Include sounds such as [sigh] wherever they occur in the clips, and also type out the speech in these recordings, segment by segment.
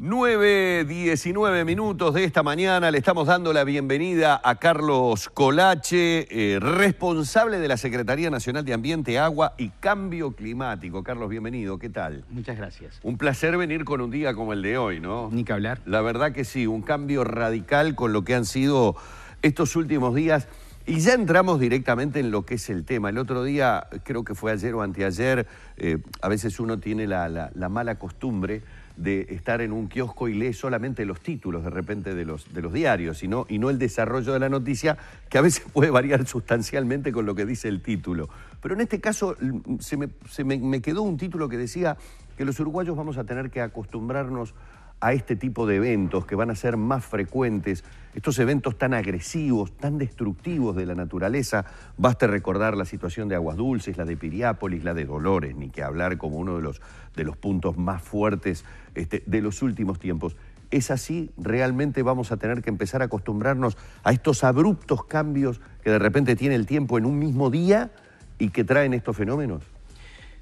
9.19 minutos de esta mañana le estamos dando la bienvenida a Carlos Colache, eh, responsable de la Secretaría Nacional de Ambiente, Agua y Cambio Climático. Carlos, bienvenido, ¿qué tal? Muchas gracias. Un placer venir con un día como el de hoy, ¿no? Ni que hablar. La verdad que sí, un cambio radical con lo que han sido estos últimos días. Y ya entramos directamente en lo que es el tema. El otro día, creo que fue ayer o anteayer, eh, a veces uno tiene la mala costumbre de estar en un kiosco y lee solamente los títulos de repente de los, de los diarios y no, y no el desarrollo de la noticia, que a veces [laughs] puede variar sustancialmente con lo que dice el título. Pero en este caso mm, se me, se me quedó un título que decía que los uruguayos vamos a tener que acostumbrarnos a este tipo de eventos que van a ser más frecuentes, estos eventos tan agresivos, tan destructivos de la naturaleza. Basta recordar la situación de Aguas Dulces, la de Piriápolis, la de Dolores, ni que hablar como uno de los, de los puntos más fuertes este, de los últimos tiempos. ¿Es así? ¿Realmente vamos a tener que empezar a acostumbrarnos a estos abruptos cambios que de repente tiene el tiempo en un mismo día y que traen estos fenómenos?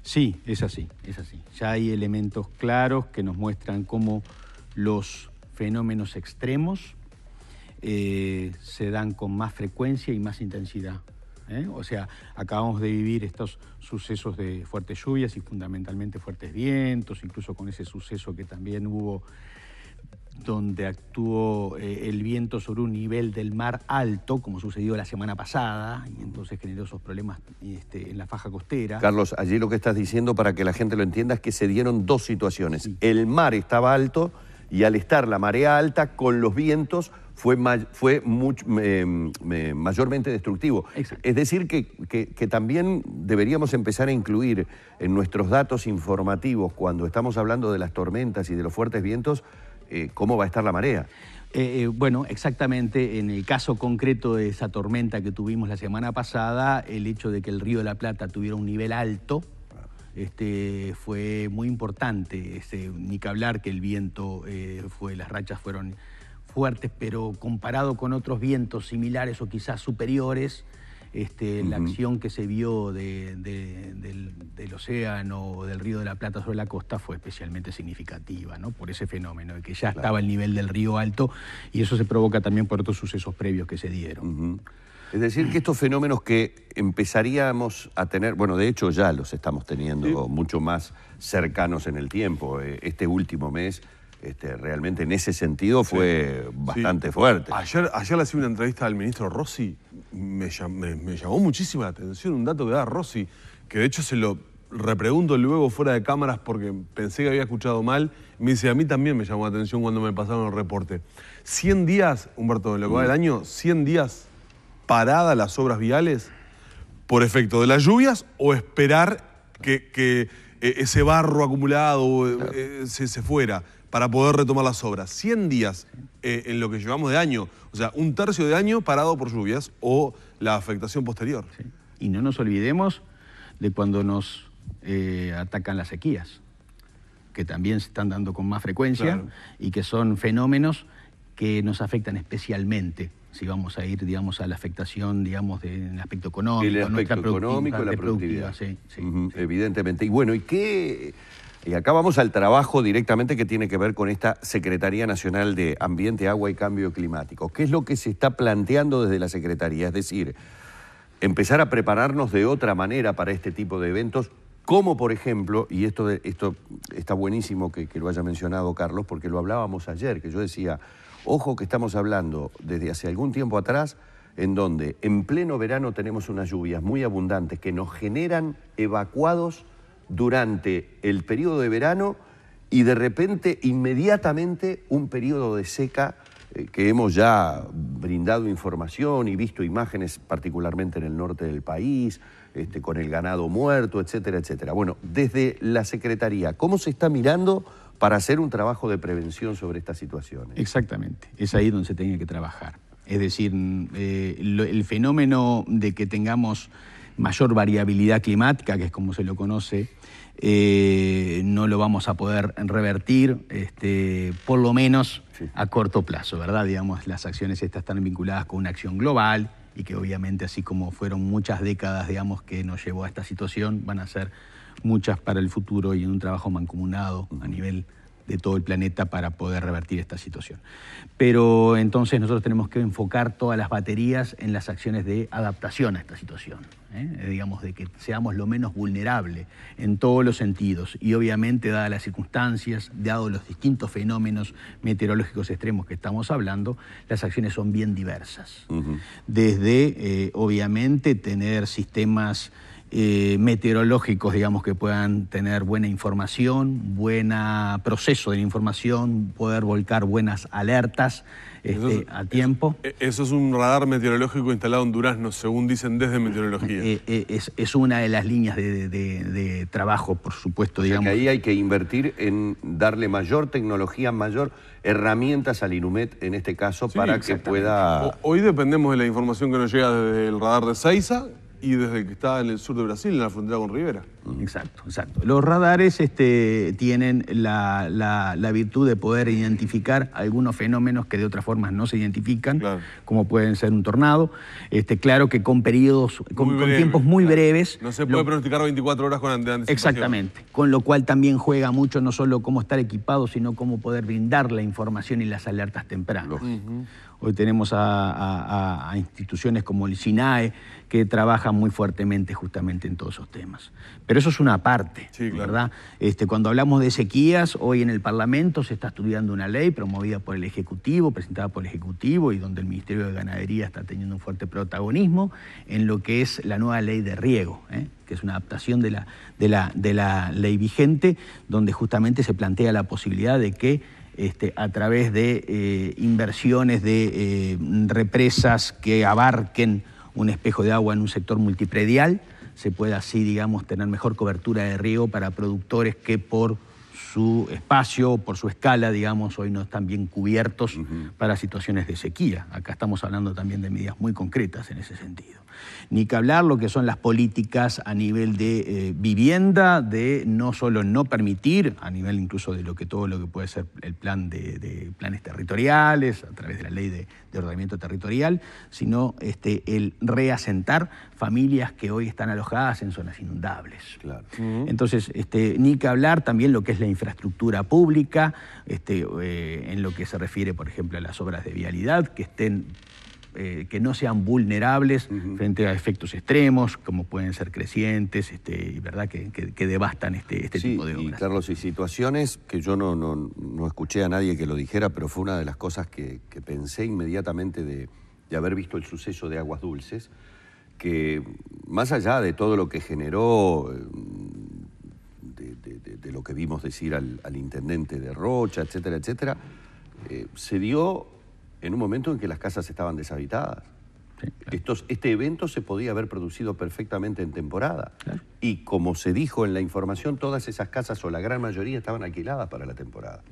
Sí, es así, es así. Ya hay elementos claros que nos muestran cómo los fenómenos extremos eh, se dan con más frecuencia y más intensidad. ¿eh? O sea, acabamos de vivir estos sucesos de fuertes lluvias y fundamentalmente fuertes vientos, incluso con ese suceso que también hubo donde actuó eh, el viento sobre un nivel del mar alto, como sucedió la semana pasada, y entonces generó esos problemas este, en la faja costera. Carlos, allí lo que estás diciendo, para que la gente lo entienda, es que se dieron dos situaciones. El mar estaba alto y al estar la marea alta con los vientos fue, fue mayormente destructivo. Es decir, que, también deberíamos empezar a incluir en nuestros datos informativos, cuando estamos hablando de las tormentas y de los fuertes vientos, eh, cómo va a estar la marea. Eh, eh, bueno, exactamente, en el caso concreto de esa tormenta que tuvimos la semana pasada, el hecho de que el río de la Plata tuviera un nivel alto, este, fue muy importante. ni que hablar que el viento eh, fue, las rachas fueron fuertes, pero comparado con otros vientos similares o quizás superiores, este, la acción que se vio del, océano o del río de la Plata sobre la costa fue especialmente significativa, Por ese fenómeno, de que ya estaba el nivel del río alto y eso se provoca también por otros sucesos previos que se dieron. Es decir, que estos fenómenos que empezaríamos a tener, bueno, de hecho ya los estamos teniendo mucho más cercanos en el tiempo. Eh, este último mes este, realmente en ese sentido fue bastante fuerte. Ayer, ayer le hice una entrevista al ministro Rossi, me, llamó muchísima la atención un dato que da Rossi, que de hecho se lo repregunto luego fuera de cámaras porque pensé que había escuchado mal. Me dice, a mí también me llamó la atención cuando me pasaron el reporte. 100 días, Humberto, en lo que va del mm. año, 100 días paradas las obras viales por efecto de las lluvias o esperar que, eh, ese barro acumulado eh, eh, se, fuera para poder retomar las obras. 100 días en lo que llevamos de año, o sea, un tercio de año parado por lluvias o la afectación posterior. Y no nos olvidemos de cuando nos atacan las sequías, que también se están dando con más frecuencia y que son fenómenos que nos afectan especialmente si vamos a ir, digamos, a la afectación, digamos, del aspecto económico. El aspecto económico, la productividad. Evidentemente. Y bueno, ¿y qué...? Y acá vamos al trabajo directamente que tiene que ver con esta Secretaría Nacional de Ambiente, Agua y Cambio Climático. ¿Qué es lo que se está planteando desde la Secretaría? Es decir, empezar a prepararnos de otra manera para este tipo de eventos, como por ejemplo, y esto, esto está buenísimo que lo haya mencionado Carlos, porque lo hablábamos ayer, que yo decía, Ojo que estamos hablando desde hace algún tiempo atrás en donde en pleno verano tenemos unas lluvias muy abundantes que nos generan evacuados durante el periodo de verano y de repente inmediatamente un periodo de seca eh, que hemos ya brindado información y visto imágenes particularmente en el norte del país, este, con el ganado muerto, etcétera, etcétera. Bueno, desde la Secretaría, ¿cómo se está mirando para hacer un trabajo de prevención sobre estas situaciones. Exactamente, es ahí donde se tiene que trabajar. Es decir, mm, eh, el fenómeno de que tengamos mayor variabilidad climática, que es como se lo conoce, eh, no lo vamos a poder revertir, este, por lo menos a corto plazo, ¿verdad? Digamos, las acciones estas están vinculadas con una acción global y que obviamente así como fueron muchas décadas, digamos, que nos llevó a esta situación, van a ser muchas para el futuro y en un trabajo mancomunado a nivel de todo el planeta para poder revertir esta situación. Pero entonces nosotros tenemos que enfocar todas las baterías en las acciones de adaptación a esta situación, ¿eh? Eh, digamos, de que seamos lo menos vulnerables en todos los sentidos y obviamente dadas las circunstancias, dados los distintos fenómenos meteorológicos extremos que estamos hablando, las acciones son bien diversas. Desde, eh, obviamente, tener sistemas eh, meteorológicos, digamos, que puedan tener buena información, ...buena... proceso de la información, poder volcar buenas alertas este, a tiempo. Eh, eso es un radar meteorológico instalado en Durazno, según dicen desde meteorología. Eh, es, una de las líneas de, trabajo, por supuesto, Que ahí hay que invertir en darle mayor tecnología, mayor herramientas al Inumet en este caso para que pueda... Hoy dependemos de la información que nos llega desde el radar de Seiza, y desde que está en el sur de Brasil, en la frontera con Rivera. Exacto, exacto. Los radares este, tienen la, virtud de poder identificar algunos fenómenos que de otra forma no se identifican, como pueden ser un tornado. Este, claro que con periodos, con, tiempos muy breves. No se puede pronosticar 24 horas con anticipación. Exactamente. Con lo cual también juega mucho no solo cómo estar equipado, sino cómo poder brindar la información y las alertas tempranas. Hoy tenemos a, instituciones como el SINAE que trabajan muy fuertemente justamente en todos esos temas. Pero eso es una parte, ¿verdad? Este, cuando hablamos de sequías, hoy en el Parlamento se está estudiando una ley promovida por el Ejecutivo, presentada por el Ejecutivo y donde el Ministerio de Ganadería está teniendo un fuerte protagonismo en lo que es la nueva ley de riego. ¿eh? que es una adaptación de la, de, la, de la ley vigente, donde justamente se plantea la posibilidad de que este, a través de eh, inversiones de eh, represas que abarquen un espejo de agua en un sector multipredial, se puede así, digamos, tener mejor cobertura de riego para productores que por su espacio, por su escala, digamos, hoy no están bien cubiertos para situaciones de sequía. Acá estamos hablando también de medidas muy concretas en ese sentido. Ni que hablar lo que son las políticas a nivel de eh, vivienda, de no solo no permitir, a nivel incluso de lo que todo lo que puede ser el plan de, planes territoriales, a través de la ley de, ordenamiento territorial, sino este, el reasentar familias que hoy están alojadas en zonas inundables. Entonces, este, ni que hablar también lo que es la infraestructura pública, este, eh, en lo que se refiere, por ejemplo, a las obras de vialidad, que estén eh, que no sean vulnerables frente a efectos extremos, como pueden ser crecientes, este, y verdad que, que, devastan este, este tipo de obras. Y Carlos, y situaciones que yo no, no, no, escuché a nadie que lo dijera, pero fue una de las cosas que, que pensé inmediatamente de, de, haber visto el suceso de Aguas Dulces, que más allá de todo lo que generó eh, de, lo que vimos decir al, intendente de Rocha, etcétera, etcétera, eh, se dio en un momento en que las casas estaban deshabitadas. Estos, este evento se podía haber producido perfectamente en temporada. Y como se dijo en la información, todas esas casas o la gran mayoría estaban alquiladas para la temporada.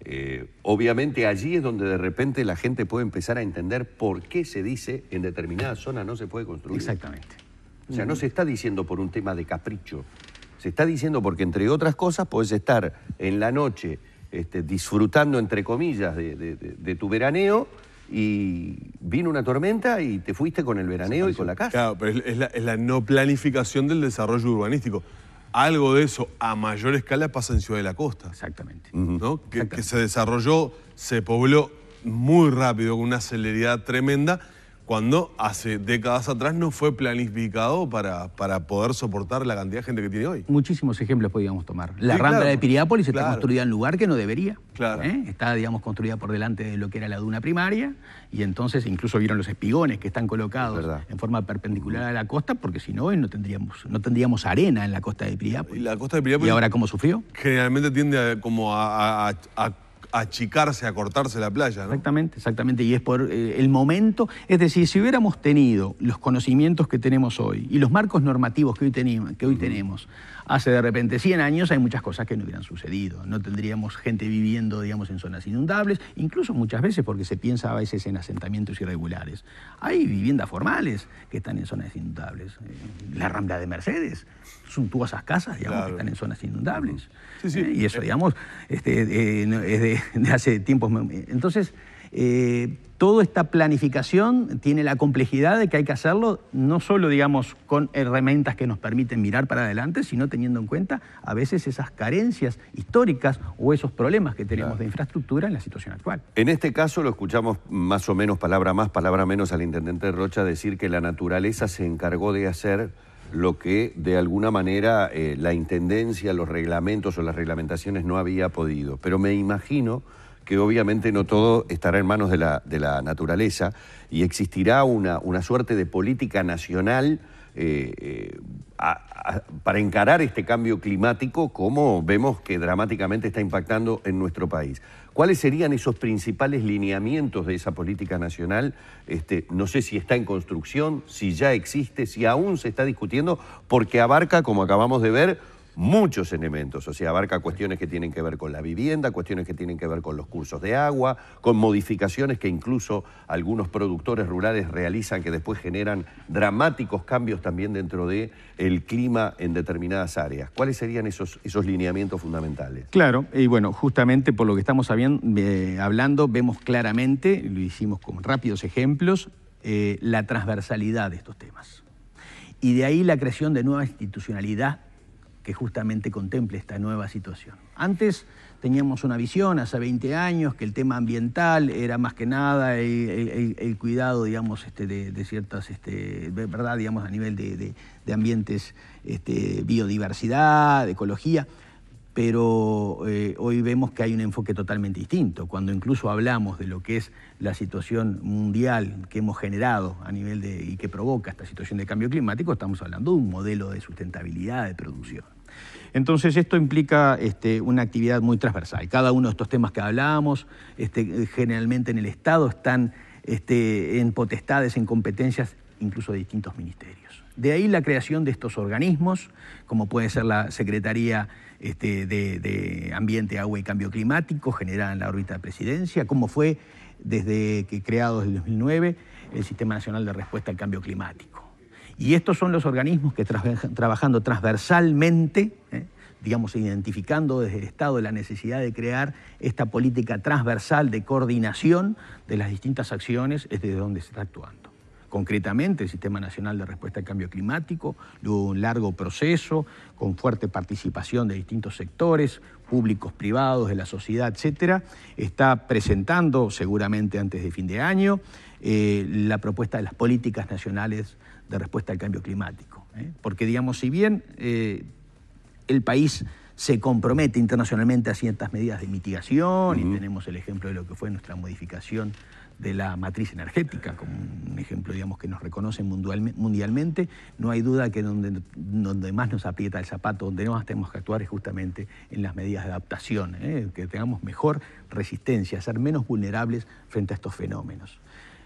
Eh, obviamente allí es donde de repente la gente puede empezar a entender por qué se dice en determinada zona no se puede construir. Exactamente. O sea, no se está diciendo por un tema de capricho, se está diciendo porque, entre otras cosas, puedes estar en la noche este, disfrutando, entre comillas, de, tu veraneo y vino una tormenta y te fuiste con el veraneo y con la casa. Claro, pero es la, no planificación del desarrollo urbanístico. Algo de eso a mayor escala pasa en Ciudad de la Costa. Exactamente. Exactamente. que se desarrolló, se pobló muy rápido, con una celeridad tremenda cuando hace décadas atrás no fue planificado para, para poder soportar la cantidad de gente que tiene hoy. Muchísimos ejemplos podríamos tomar. La sí, de Piriápolis está construida en lugar que no debería. Claro. ¿eh? Está, digamos, construida por delante de lo que era la duna primaria y entonces incluso vieron los espigones que están colocados en forma perpendicular a la costa porque si no, no tendríamos, no tendríamos arena en la costa de Piriápolis. ¿Y la costa de Piriápolis? ¿Y ahora cómo sufrió? Generalmente tiende como a achicarse, a cortarse la playa. Exactamente, exactamente. Y es por eh, el momento. Es decir, si hubiéramos tenido los conocimientos que tenemos hoy y los marcos normativos que hoy, tenemos, que hoy tenemos hace de repente 100 años, hay muchas cosas que no hubieran sucedido. No tendríamos gente viviendo, digamos, en zonas inundables, incluso muchas veces porque se piensa a veces en asentamientos irregulares. Hay viviendas formales que están en zonas inundables. Eh, la Rambla de Mercedes, suntuosas casas, digamos, que están en zonas inundables. Sí, sí. Eh, y eso, digamos, este, es de [laughs] de, hace tiempos. Entonces, eh, toda esta planificación tiene la complejidad de que hay que hacerlo no solo, digamos, con herramientas que nos permiten mirar para adelante, sino teniendo en cuenta a veces esas carencias históricas o esos problemas que tenemos de infraestructura en la situación actual. En este caso lo escuchamos más o menos, palabra más, palabra menos, al intendente Rocha decir que la naturaleza se encargó de hacer lo que de alguna manera eh, la Intendencia, los reglamentos o las reglamentaciones no había podido. Pero me imagino que obviamente no todo estará en manos de la, naturaleza y existirá una, suerte de política nacional eh, eh, para encarar este cambio climático como vemos que dramáticamente está impactando en nuestro país. ¿Cuáles serían esos principales lineamientos de esa política nacional? Este, no sé si está en construcción, si ya existe, si aún se está discutiendo, porque abarca, como acabamos de ver, muchos elementos, o sea, abarca cuestiones que tienen que ver con la vivienda, cuestiones que tienen que ver con los cursos de agua, con modificaciones que incluso algunos productores rurales realizan que después generan dramáticos cambios también dentro del el clima en determinadas áreas. ¿Cuáles serían esos, esos lineamientos fundamentales? Claro, y bueno, justamente por lo que estamos eh, hablando, vemos claramente, lo hicimos con rápidos ejemplos, eh, la transversalidad de estos temas. Y de ahí la creación de nueva institucionalidad que justamente contemple esta nueva situación. Antes teníamos una visión, hace 20 años, que el tema ambiental era más que nada el, cuidado, digamos, este, de, ciertas, este, ¿verdad? Digamos, a nivel de, de ambientes, este, biodiversidad, de ecología pero eh, hoy vemos que hay un enfoque totalmente distinto. Cuando incluso hablamos de lo que es la situación mundial que hemos generado a nivel de, y que provoca esta situación de cambio climático, estamos hablando de un modelo de sustentabilidad de producción. Entonces esto implica este, una actividad muy transversal. Cada uno de estos temas que hablábamos, este, generalmente en el Estado están este, en potestades, en competencias incluso de distintos ministerios. De ahí la creación de estos organismos, como puede ser la Secretaría de, Ambiente, Agua y Cambio Climático, generada en la órbita de presidencia, como fue desde que creado desde 2009 el Sistema Nacional de Respuesta al Cambio Climático y estos son los organismos que trabajando transversalmente, ¿eh? digamos, identificando desde el Estado la necesidad de crear esta política transversal de coordinación de las distintas acciones, es desde donde se está actuando. Concretamente, el Sistema Nacional de Respuesta al Cambio Climático, luego un largo proceso con fuerte participación de distintos sectores, públicos, privados, de la sociedad, etcétera, está presentando seguramente antes de fin de año eh, la propuesta de las políticas nacionales de respuesta al cambio climático. ¿eh? Porque, digamos, si bien eh, el país se compromete internacionalmente a ciertas medidas de mitigación, y tenemos el ejemplo de lo que fue nuestra modificación de la matriz energética, como un ejemplo digamos, que nos reconocen mundialmente, no hay duda que donde, más nos aprieta el zapato, donde más tenemos que actuar es justamente en las medidas de adaptación, ¿eh? que tengamos mejor resistencia, ser menos vulnerables frente a estos fenómenos.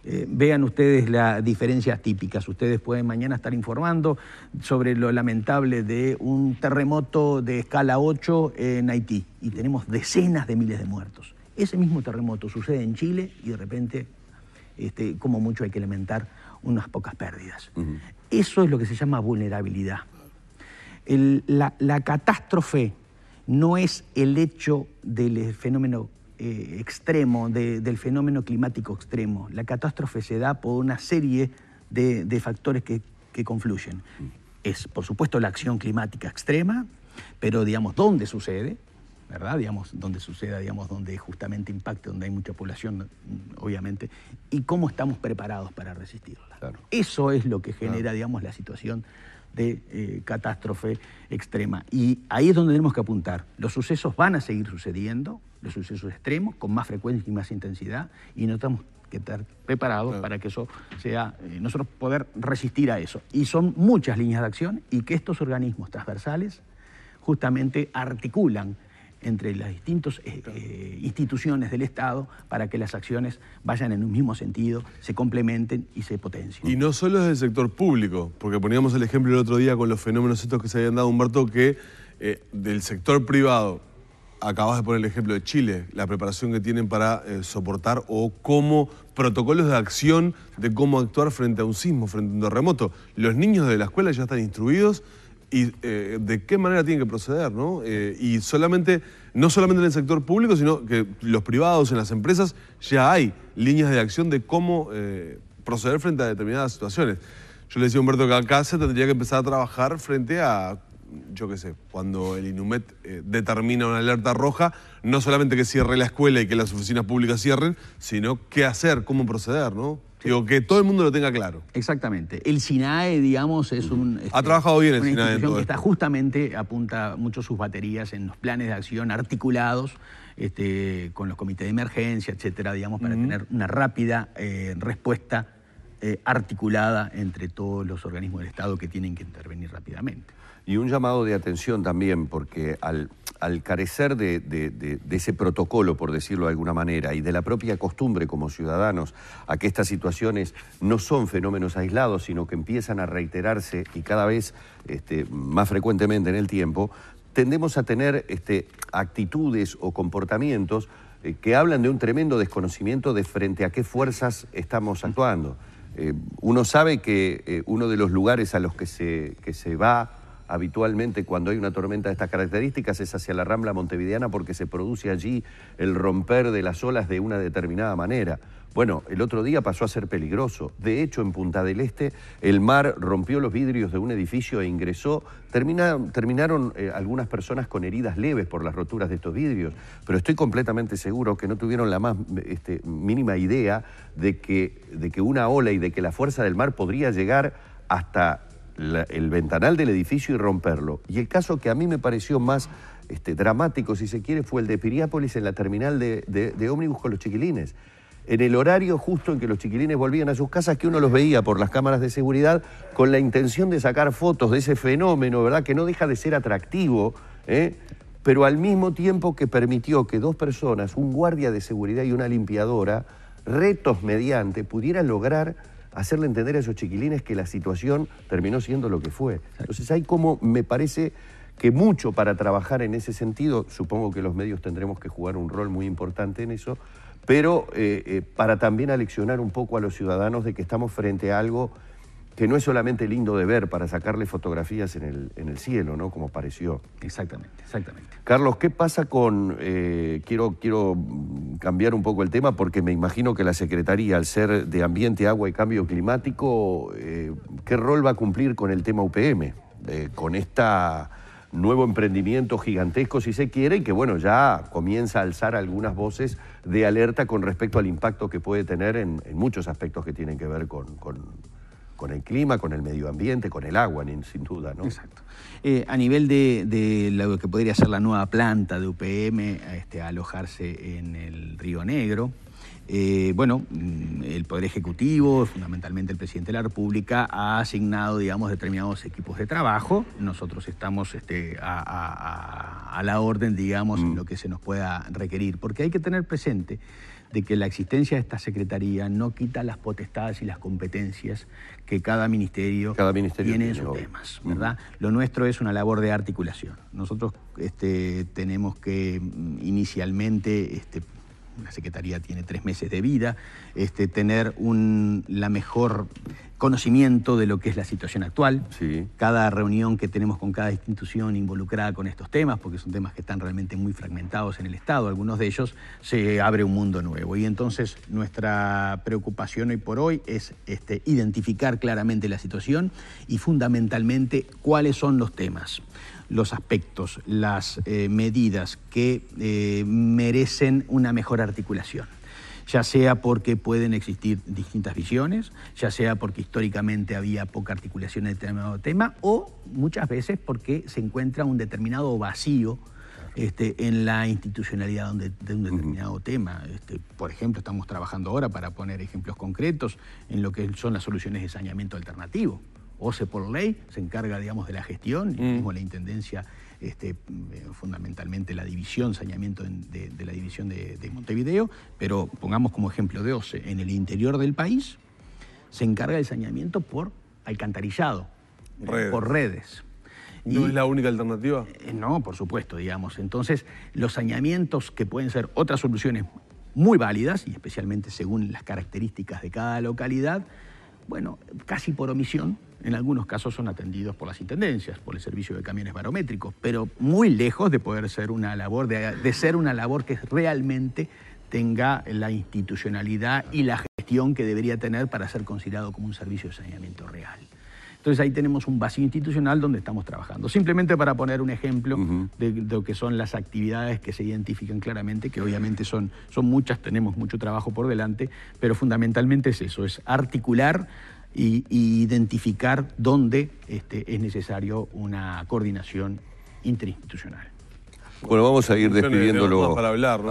Eh, vean ustedes las diferencias típicas. Ustedes pueden mañana estar informando sobre lo lamentable de un terremoto de escala 8 en Haití y tenemos decenas de miles de muertos. Ese mismo terremoto sucede en Chile y de repente, este, como mucho hay que lamentar, unas pocas pérdidas. Eso es lo que se llama vulnerabilidad. la, la catástrofe no es el hecho del fenómeno eh, extremo, del fenómeno climático extremo. La catástrofe se da por una serie de, factores que, confluyen. Mm. Es, por supuesto, la acción climática extrema, pero, digamos, ¿dónde sucede? ¿verdad? Digamos, donde suceda, digamos, donde justamente impacte, donde hay mucha población, obviamente, y cómo estamos preparados para resistirla. Eso es lo que genera, digamos, la situación de eh, catástrofe extrema. Y ahí es donde tenemos que apuntar. Los sucesos van a seguir sucediendo, los sucesos extremos con más frecuencia y más intensidad y no tenemos que estar preparados para que eso sea, eh, nosotros poder resistir a eso. Y son muchas líneas de acción y que estos organismos transversales justamente articulan entre las distintas eh, eh, instituciones del Estado para que las acciones vayan en un mismo sentido, se complementen y se potencien. Y no solo es del sector público, porque poníamos el ejemplo el otro día con los fenómenos estos que se habían dado, Humberto, que del sector privado acabas de poner el ejemplo de Chile, la preparación que tienen para eh, soportar o cómo protocolos de acción de cómo actuar frente a un sismo, frente a un terremoto. Los niños de la escuela ya están instruidos y eh, de qué manera tienen que proceder, ¿no? Eh, y solamente, no solamente en el sector público, sino que los privados, en las empresas, ya hay líneas de acción de cómo proceder frente a determinadas situaciones. Yo le decía a Humberto que acá se tendría que empezar a trabajar frente a yo qué sé, cuando el INUMET eh, determina una alerta roja, no solamente que cierre la escuela y que las oficinas públicas cierren, sino qué hacer, cómo proceder, ¿no? Digo, que todo el mundo lo tenga claro. Exactamente. El SINAE, digamos, es un... ha este, trabajado bien el SINAE. que está justamente, apunta mucho sus baterías en los planes de acción articulados este, con los comités de emergencia, etcétera, digamos, para tener una rápida eh, respuesta eh, articulada entre todos los organismos del Estado que tienen que intervenir rápidamente. Y un llamado de atención también, porque al, carecer de, ese protocolo, por decirlo de alguna manera, y de la propia costumbre como ciudadanos a que estas situaciones no son fenómenos aislados, sino que empiezan a reiterarse y cada vez este, más frecuentemente en el tiempo, tendemos a tener este, actitudes o comportamientos eh, que hablan de un tremendo desconocimiento de frente a qué fuerzas estamos actuando. Eh, uno sabe que eh, uno de los lugares a los que se va habitualmente cuando hay una tormenta de estas características es hacia la rambla montevideana porque se produce allí el romper de las olas de una determinada manera. Bueno, el otro día pasó a ser peligroso. De hecho, en Punta del Este, el mar rompió los vidrios de un edificio e ingresó. terminaron, eh, algunas personas con heridas leves por las roturas de estos vidrios, pero estoy completamente seguro que no tuvieron la más este, mínima idea de que, de que una ola y de que la fuerza del mar podría llegar hasta el ventanal del edificio y romperlo. Y el caso que a mí me pareció más este, dramático, si se quiere, fue el de Piriápolis en la terminal de, ómnibus con los chiquilines en el horario justo en que los chiquilines volvían a sus casas, que uno los veía por las cámaras de seguridad con la intención de sacar fotos de ese fenómeno, ¿verdad? Que no deja de ser atractivo, ¿eh? pero al mismo tiempo que permitió que dos personas, un guardia de seguridad y una limpiadora, retos mediante, pudieran lograr hacerle entender a esos chiquilines que la situación terminó siendo lo que fue. Entonces hay como, me parece que mucho para trabajar en ese sentido, supongo que los medios tendremos que jugar un rol muy importante en eso, pero eh, eh, para también aleccionar un poco a los ciudadanos de que estamos frente a algo que no es solamente lindo de ver para sacarle fotografías en el, en el cielo, ¿no? Como pareció. Exactamente, exactamente. Carlos, ¿qué pasa con... Eh, quiero, quiero cambiar un poco el tema porque me imagino que la Secretaría, al ser de Ambiente, Agua y Cambio Climático, eh, ¿qué rol va a cumplir con el tema UPM? Eh, con este nuevo emprendimiento gigantesco, si se quiere, y que bueno, ya comienza a alzar algunas voces de alerta con respecto al impacto que puede tener en, muchos aspectos que tienen que ver con con el clima, con el medio ambiente, con el agua, sin duda. ¿no? Exacto. Eh, a nivel de, lo que podría ser la nueva planta de UPM este, alojarse en el Río Negro, eh, bueno, mm, el Poder Ejecutivo, fundamentalmente el Presidente de la República, ha asignado, digamos, determinados equipos de trabajo. Nosotros estamos este, a, la orden, digamos, en mm. lo que se nos pueda requerir, porque hay que tener presente de que la existencia de esta Secretaría no quita las potestades y las competencias que cada ministerio, tiene en sus temas. ¿verdad? Lo nuestro es una labor de articulación. Nosotros este, tenemos que mm, inicialmente este, una secretaría tiene tres meses de vida, este, tener un, la mejor conocimiento de lo que es la situación actual. Cada reunión que tenemos con cada institución involucrada con estos temas, porque son temas que están realmente muy fragmentados en el Estado, algunos de ellos, se abre un mundo nuevo. Y entonces nuestra preocupación hoy por hoy es este, identificar claramente la situación y fundamentalmente cuáles son los temas los aspectos, las eh, medidas que eh, merecen una mejor articulación ya sea porque pueden existir distintas visiones, ya sea porque históricamente había poca articulación en determinado tema, o muchas veces porque se encuentra un determinado vacío este, en la institucionalidad donde, de un determinado tema. Este, por ejemplo, estamos trabajando ahora, para poner ejemplos concretos, en lo que son las soluciones de saneamiento alternativo. OCE por ley se encarga, digamos, de la gestión, y mm. mismo la Intendencia, este, eh, fundamentalmente la división, saneamiento de, la división de, Montevideo, pero pongamos como ejemplo de OCE, en el interior del país se encarga el saneamiento por alcantarillado, por redes. ¿No es la única alternativa? Eh, no, por supuesto, digamos. Entonces, los saneamientos que pueden ser otras soluciones muy válidas, y especialmente según las características de cada localidad, bueno, casi por omisión, en algunos casos son atendidos por las intendencias, por el servicio de camiones barométricos, pero muy lejos de poder ser una labor, de, ser una labor que realmente tenga la institucionalidad y la gestión que debería tener para ser considerado como un servicio de saneamiento real. Entonces ahí tenemos un vacío institucional donde estamos trabajando. Simplemente para poner un ejemplo de, lo que son las actividades que se identifican claramente, que obviamente son, son muchas, tenemos mucho trabajo por delante, pero fundamentalmente es eso, es articular y, identificar dónde este, es necesario una coordinación interinstitucional. Bueno, vamos a ir despidiéndolo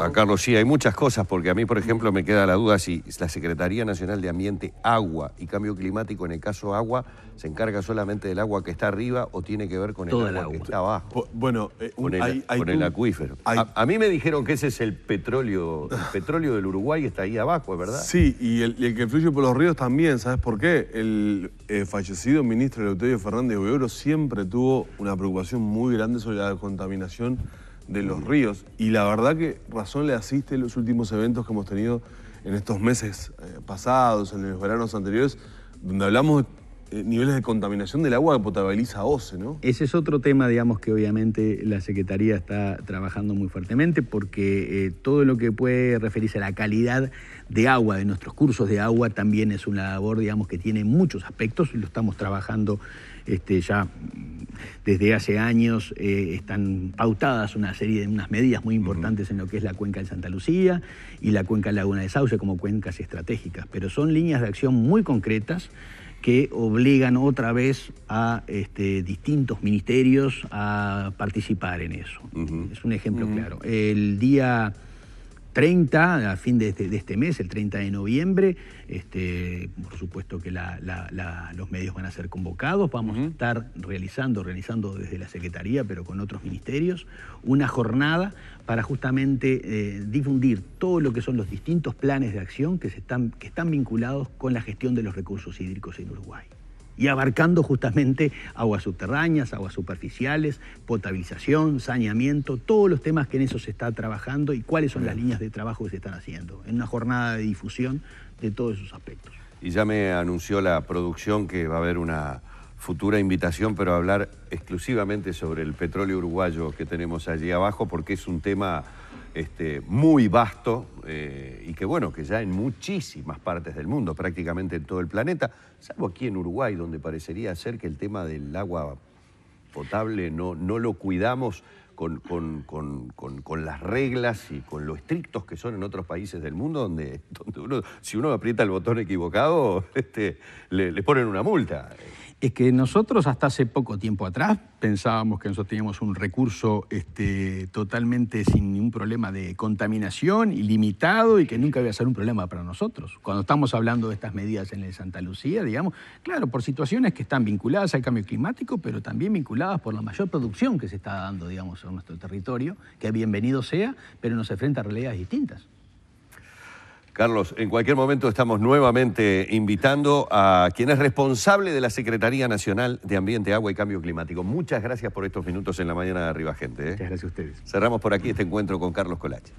a Carlos. Sí, hay muchas cosas, porque a mí, por ejemplo, me queda la duda si la Secretaría Nacional de Ambiente, Agua y Cambio Climático, en el caso Agua, se encarga solamente del agua que está arriba o tiene que ver con el agua, que está abajo. Bueno, eh, con el, hay, con el acuífero. a, mí me dijeron que ese es el petróleo, el petróleo del Uruguay está ahí abajo, ¿verdad? Sí, y el, que fluye por los ríos también, ¿sabes por qué? El eh, fallecido ministro Eleuterio Fernández Oro siempre tuvo una preocupación muy grande sobre la contaminación de los ríos. Y la verdad que razón le asiste en los últimos eventos que hemos tenido en estos meses eh, pasados, en los veranos anteriores, donde hablamos eh, niveles de contaminación del agua que potabiliza OCE, ¿no? Ese es otro tema, digamos, que obviamente la Secretaría está trabajando muy fuertemente porque eh, todo lo que puede referirse a la calidad de agua, de nuestros cursos de agua, también es una labor, digamos, que tiene muchos aspectos y lo estamos trabajando este, ya desde hace años eh, están pautadas una serie de unas medidas muy importantes en lo que es la cuenca de Santa Lucía y la cuenca de Laguna de Sauce como cuencas estratégicas, pero son líneas de acción muy concretas que obligan otra vez a este, distintos ministerios a participar en eso. Es un ejemplo claro. El día 30, a fin de este, este mes, el 30 de noviembre. Este, por supuesto que los medios van a ser convocados. Vamos a estar realizando, realizando desde la Secretaría, pero con otros ministerios, una jornada para justamente eh, difundir todo lo que son los distintos planes de acción que, se están, que están vinculados con la gestión de los recursos hídricos en Uruguay y abarcando justamente aguas subterráneas, aguas superficiales, potabilización, saneamiento, todos los temas que en eso se está trabajando y cuáles son las líneas de trabajo que se están haciendo, en una jornada de difusión de todos esos aspectos. Y ya me anunció la producción que va a haber una futura invitación, pero hablar exclusivamente sobre el petróleo uruguayo que tenemos allí abajo, porque es un tema este, muy vasto eh, y que bueno, que ya en muchísimas partes del mundo, prácticamente en todo el planeta, salvo aquí en Uruguay, donde parecería ser que el tema del agua potable no, no lo cuidamos con, las reglas y con lo estrictos que son en otros países del mundo, donde, donde uno, si uno aprieta el botón equivocado, [laughs] este, le, le ponen una multa es que nosotros hasta hace poco tiempo atrás pensábamos que nosotros teníamos un recurso este, totalmente sin ningún problema de contaminación, ilimitado y que nunca iba a ser un problema para nosotros. Cuando estamos hablando de estas medidas en el Santa Lucía, digamos, claro, por situaciones que están vinculadas al cambio climático, pero también vinculadas por la mayor producción que se está dando, digamos, en nuestro territorio, que bienvenido sea, pero nos enfrenta a realidades distintas. Carlos, en cualquier momento estamos nuevamente invitando a quien es responsable de la Secretaría Nacional de Ambiente, Agua y Cambio Climático. Muchas gracias por estos minutos en la mañana de arriba, gente. ¿eh? Muchas gracias a ustedes. Cerramos por aquí este encuentro con Carlos Colache.